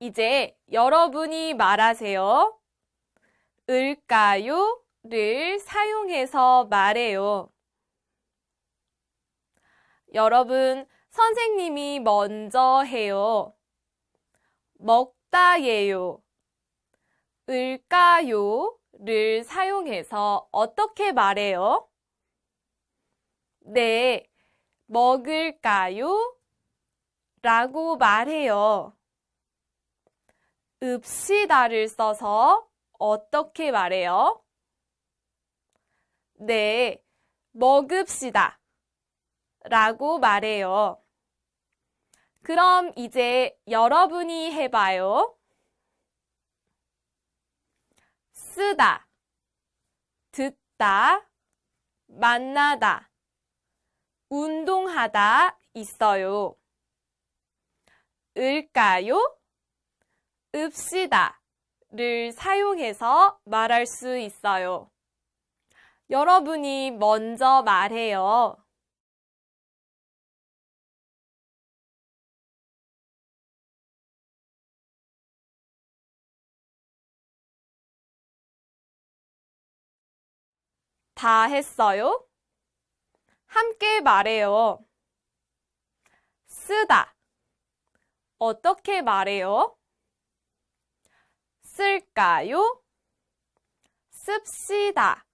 이제 여러분이 말하세요. 을까요?를 사용해서 말해요. 여러분, 선생님이 먼저 해요. 먹다예요. 을까요?를 사용해서 어떻게 말해요? 네, 먹을까요? 라고 말해요. 읍시다를 써서 어떻게 말해요? 네, 먹읍시다 라고 말해요. 그럼 이제 여러분이 해봐요. 쓰다, 듣다, 만나다, 운동하다 있어요. 을까요? 읍시다를 사용해서 말할 수 있어요. 여러분이 먼저 말해요. 다 했어요? 함께 말해요. 쓰다. 어떻게 말해요? 쓸까요? 씁시다.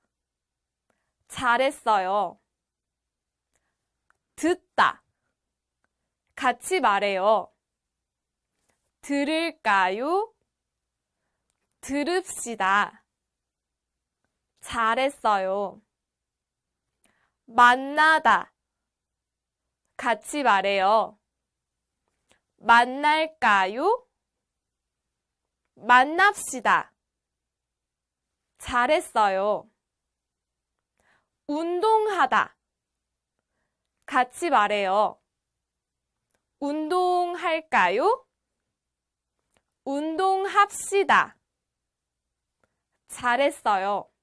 잘했어요. 듣다. 같이 말해요. 들을까요? 들읍시다. 잘했어요. 만나다. 같이 말해요. 만날까요? 만납시다. 잘했어요. 운동하다. 같이 말해요. 운동할까요? 운동합시다. 잘했어요.